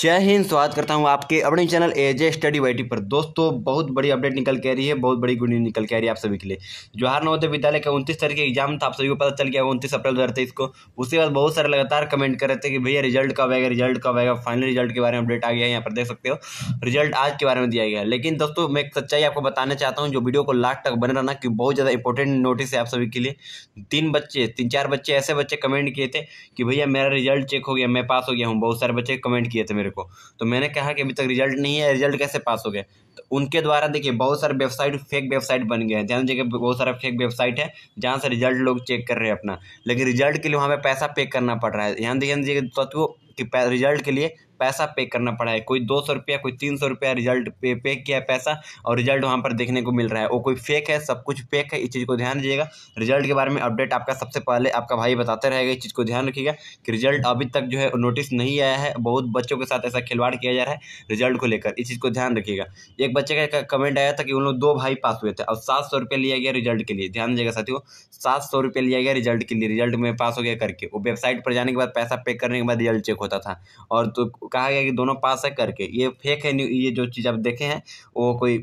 जय हिंद स्वागत करता हूं आपके अपने चैनल जे स्टडी वाई पर दोस्तों बहुत बड़ी अपडेट निकल के आ रही है बहुत बड़ी गुड न्यूज निकल के आ रही है आप सभी के लिए जवाहर नवोदय विद्यालय का उनतीस तारीख एग्जाम था आप सभी को पता चल गया उनतीस अप्रैल दो हज़ार को उसके बाद बहुत सारे लगातार कमेंट कर रहे थे कि भैया रिजल्ट कब आएगा रिजल्ट कब आएगा फाइनल रिजल्ट के बारे में अपडेट आ गया है यहाँ पर देख सकते हो रिजल्ट आज के बारे में दिया गया लेकिन दोस्तों मैं एक सच्चाई आपको बताना चाहता हूँ जो वीडियो को लास्ट तक बने रहना क्योंकि बहुत ज़्यादा इंपॉर्टेंट नोटिस है आप सभी के लिए तीन बच्चे तीन चार बच्चे ऐसे बच्चे कमेंट किए थे कि भैया मेरा रिजल्ट चेक हो गया मैं पास हो गया हूँ बहुत सारे बच्चे कमेंट किए थे थे मेरे को तो मैंने कहा कि अभी तक रिजल्ट नहीं है रिजल्ट कैसे पास हो गए तो उनके द्वारा देखिए बहुत सारे वेबसाइट फेक वेबसाइट बन गए हैं जहाँ जगह बहुत सारा फेक वेबसाइट है जहाँ से रिजल्ट लोग चेक कर रहे हैं अपना लेकिन रिजल्ट के लिए वहाँ पर पैसा पे करना पड़ रहा है यहाँ देखिए तत्व कि रिजल्ट के लिए पैसा पे करना पड़ा है कोई दो सौ रुपया कोई तीन सौ रुपया रिजल्ट पे पे किया है पैसा और रिजल्ट वहाँ पर देखने को मिल रहा है वो कोई फेक है सब कुछ फेक है इस चीज़ को ध्यान दीजिएगा रिजल्ट के बारे में अपडेट आपका सबसे पहले आपका भाई बताते रहेगा इस चीज़ को ध्यान रखिएगा कि रिजल्ट अभी तक जो है नोटिस नहीं आया है बहुत बच्चों के साथ ऐसा खिलवाड़ किया जा रहा है रिजल्ट को लेकर इस चीज़ को ध्यान रखिएगा एक बच्चे का कमेंट आया था कि उन लोग दो भाई पास हुए थे और सात सौ रुपये लिया गया रिजल्ट के लिए ध्यान दीजिएगा साथियों सात सौ रुपये लिया गया रिजल्ट के लिए रिजल्ट में पास हो गया करके वो वेबसाइट पर जाने के बाद पैसा पे करने के बाद रिजल्ट चेक होता था और तो कहा गया कि दोनों पास है करके ये फेक है ये जो चीज़ आप देखे हैं वो कोई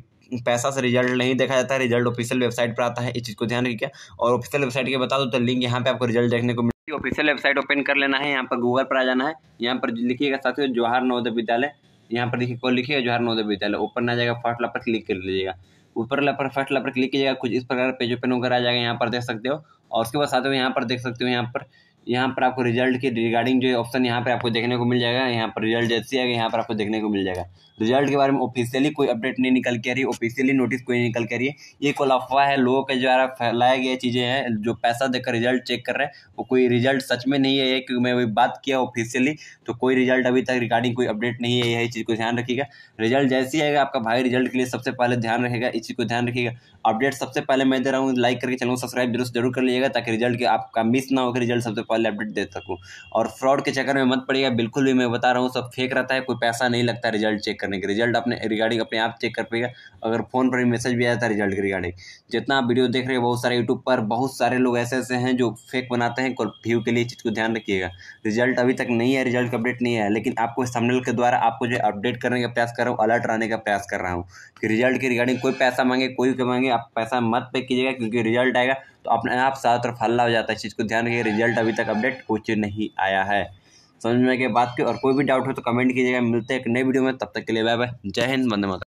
पैसा से रिजल्ट नहीं देखा जाता है रिजल्ट ऑफिशियल वेबसाइट पर आता है इस चीज़ को ध्यान रखिए और ऑफिशियल वेबसाइट के बता दो तो लिंक यहाँ पे आपको रिजल्ट देखने को मिलेगी ऑफिशियल वेबसाइट ओपन कर लेना है यहाँ पर गूगल पर आ जाना है यहाँ पर लिखिएगा साथियों जवाहर नवोदय विद्यालय यहाँ पर देखिए कॉल लिखिएगा जवाहर नवोदय विद्यालय ऊपर आ जाएगा फर्स्ट लपर पर क्लिक कर लीजिएगा ऊपर लपर पर फर्स्ट लाभ पर क्लिक कीजिएगा कुछ इस प्रकार पेज ओपन होकर आ जाएगा यहाँ पर देख सकते हो और उसके बाद साथियों यहाँ पर देख सकते हो यहाँ पर यहाँ पर आपको रिजल्ट के रिगार्डिंग जो ऑप्शन यहाँ पर आपको देखने को मिल जाएगा यहाँ पर रिजल्ट जैसे आएगा यहाँ पर आपको देखने को मिल जाएगा रिजल्ट के बारे में ऑफिशियली कोई अपडेट नहीं निकल के आ रही ऑफिशियली नोटिस कोई निकल के आ रही है ये कोई अफवाह है लोगों के द्वारा फैलाए गए चीज़ें हैं जो पैसा देकर रिजल्ट चेक कर रहे हैं वो कोई रिजल्ट सच में नहीं है क्योंकि मैं अभी बात किया ऑफिशियली तो कोई रिजल्ट अभी तक रिगार्डिंग कोई अपडेट नहीं है यही चीज़ को ध्यान रखिएगा रिजल्ट जैसे ही आएगा आपका भाई रिजल्ट के लिए सबसे पहले ध्यान रखेगा इस चीज़ को ध्यान रखिएगा अपडेट सबसे पहले मैं दे रहा हूँ लाइक करके चलूँ सब्सक्राइब जरूर जरूर कर लीजिएगा ताकि रिजल्ट आपका मिस ना हो रिजल्ट सबसे कॉल अपडेट दे सकूँ और फ्रॉड के चक्कर में मत पड़ेगा बिल्कुल भी मैं बता रहा हूँ सब फेक रहता है कोई पैसा नहीं लगता रिजल्ट चेक करने के रिजल्ट अपने रिगार्डिंग अपने आप चेक कर पाएगा अगर फ़ोन पर भी मैसेज भी आता है रिजल्ट के रिगार्डिंग जितना आप वीडियो देख रहे हैं बहुत सारे यूट्यूब पर बहुत सारे लोग ऐसे ऐसे हैं जो फेक बनाते हैं व्यू के लिए चीज़ को ध्यान रखिएगा रिजल्ट अभी तक नहीं है रिजल्ट का अपडेट नहीं है लेकिन आपको इस के द्वारा आपको जो अपडेट करने का प्रयास कर रहा हूँ अलर्ट रहने का प्रयास कर रहा हूँ कि रिजल्ट के रिगार्डिंग कोई पैसा मांगे कोई मांगे आप पैसा मत पे कीजिएगा क्योंकि रिजल्ट आएगा तो अपने आप सारा तरफ हल्ला हो जाता है इस चीज़ को ध्यान रखिए रिजल्ट अभी तक अपडेट कुछ नहीं आया है समझ में आगे बात की और कोई भी डाउट हो तो कमेंट कीजिएगा मिलते हैं एक नई वीडियो में तब तक के लिए बाय बाय जय हिंद बंदे माता